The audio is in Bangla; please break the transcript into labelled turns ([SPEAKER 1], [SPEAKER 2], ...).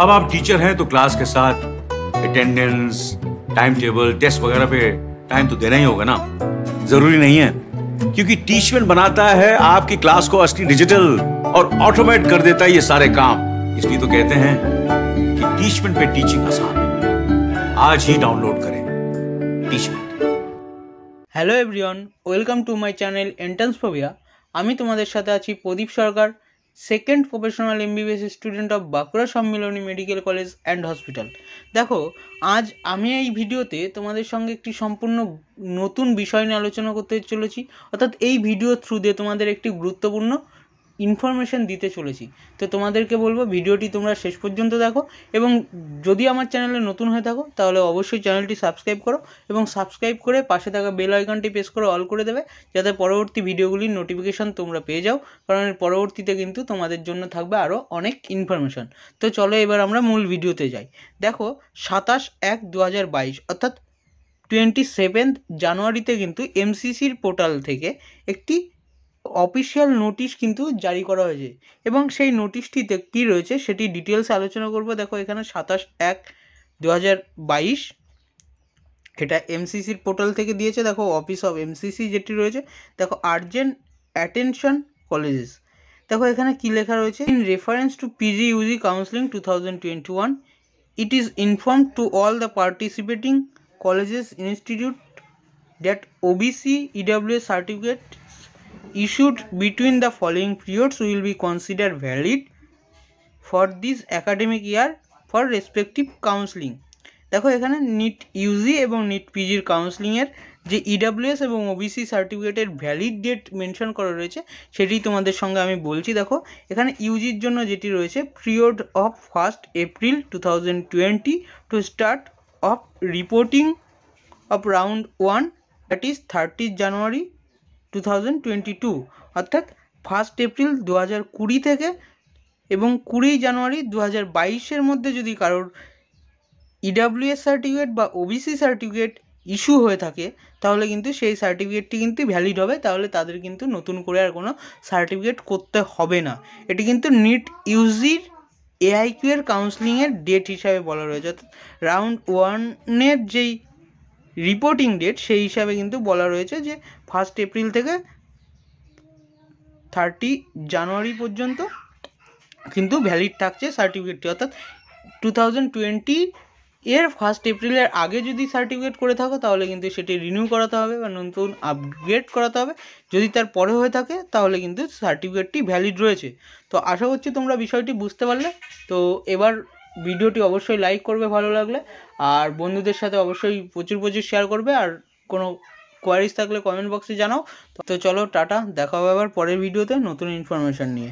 [SPEAKER 1] अब आप टीचर हैं तो क्लास के साथ अटेंडेंस टाइम टेबल टेस्ट वगैरह पे टाइम तो देना ही होगा ना जरूरी नहीं है क्योंकि टीचमेंट बनाता है आपकी क्लास को असली डिजिटल और ऑटोमेट कर देता है ये सारे काम इसलिए तो कहते हैं कि टीचमेंट पे टीचिंग आसान है आज ही डाउनलोड करें Teachmint
[SPEAKER 2] hello everyone welcome to my channel entrance phobia আমি তোমাদের সাথে আছি Pradip Sarkar second professional MBBS student of Bankura Sammilani medical college and hospital দেখো আজ আমি এই ভিডিওতে তোমাদের সঙ্গে একটি সম্পূর্ণ নতুন বিষয় নিয়ে আলোচনা করতে চলেছি অর্থাৎ এই ভিডিও থ্রু দিয়ে তোমাদের একটি গুরুত্বপূর্ণ ইনফরমেশান দিতে চলেছি তো তোমাদেরকে বলবো ভিডিওটি তোমরা শেষ পর্যন্ত দেখো এবং যদি আমার চ্যানেলে নতুন হয়ে থাকো তাহলে অবশ্যই চ্যানেলটি সাবস্ক্রাইব করো এবং সাবস্ক্রাইব করে পাশে থাকা বেল আইকনটি প্রেস করে অল করে দেবে যাতে পরবর্তী ভিডিওগুলির নোটিফিকেশান তোমরা পেয়ে যাও কারণ পরবর্তীতে কিন্তু তোমাদের জন্য থাকবে আরও অনেক ইনফরমেশান তো চলো এবার আমরা মূল ভিডিওতে যাই দেখো সাতাশ এক দু অর্থাৎ টোয়েন্টি সেভেন্থ জানুয়ারিতে কিন্তু এমসিসির পোর্টাল থেকে একটি অফিসিয়াল নোটিশ কিন্তু জারি করা হয়েছে এবং সেই নোটিশটিতে কী রয়েছে সেটি ডিটেলস আলোচনা করব দেখো এখানে সাতাশ এক দু এটা এমসিসির পোর্টাল থেকে দিয়েছে দেখো অফিস অফ এমসিসি যেটি রয়েছে দেখো আর্জেন্ট অ্যাটেনশন কলেজেস দেখো এখানে কী লেখা রয়েছে in reference to PG UG counselling two thousand twenty one it is inform to all the participating colleges institute that OBC EWS certificate issued between the following periods will be considered valid for this academic year for respective counseling দেখো এখানে নিট ইউজি এবং নিট পিজির কাউন্সিলিংয়ের যে ইডাব্লিউএস e এবং ওবিসি সার্টিফিকেটের ভ্যালিড ডেট মেনশন করা রয়েছে সেটি তোমাদের সঙ্গে আমি বলছি দেখো এখানে ইউজির জন্য যেটি রয়েছে period of first April two thousand twenty two start of reporting of round one that is thirty January two thousand twenty two অর্থাৎ ফার্স্ট এপ্রিল দু হাজার কুড়ি থেকে এবং কুড়ি জানুয়ারি দু হাজার বাইশের মধ্যে যদি কারোর ইডাব্লিউএস e সার্টিফিকেট বা ওবিসি সার্টিফিকেট ইস্যু হয়ে থাকে তাহলে কিন্তু সেই সার্টিফিকেটটি কিন্তু ভ্যালিড হবে তাহলে তাদের কিন্তু নতুন করে আর কোনো সার্টিফিকেট করতে হবে না এটি কিন্তু নিট ইউজির এআইকিউ এর কাউন্সিলিংয়ের ডেট হিসাবে বলা রয়েছে অর্থাৎ রাউন্ড ওয়ানের যেই রিপোর্টিং ডেট সেই হিসাবে কিন্তু বলা রয়েছে যে ফার্স্ট এপ্রিল থেকে থার্টি জানুয়ারি পর্যন্ত কিন্তু ভ্যালিড থাকছে সার্টিফিকেটটি অর্থাৎ টু থাউজেন্ড টোয়েন্টি এর ফার্স্ট এপ্রিলের আগে যদি সার্টিফিকেট করে থাকো তাহলে কিন্তু সেটি রিনিউ করাতে হবে বা নতুন আপগ্রেড করাতে হবে যদি তার পরে হয়ে থাকে তাহলে কিন্তু সার্টিফিকেটটি ভ্যালিড রয়েছে তো আশা করছি তোমরা বিষয়টি বুঝতে পারলে তো এবার ভিডিওটি অবশ্যই লাইক করবে ভালো লাগলে আর বন্ধুদের সাথে অবশ্যই প্রচুর প্রচুর শেয়ার করবে আর কোনো কোয়ারিজ থাকলে কমেন্ট বক্সে জানাও তো চলো টাটা দেখা হবে আবার পরের ভিডিওতে নতুন ইনফরমেশান নিয়ে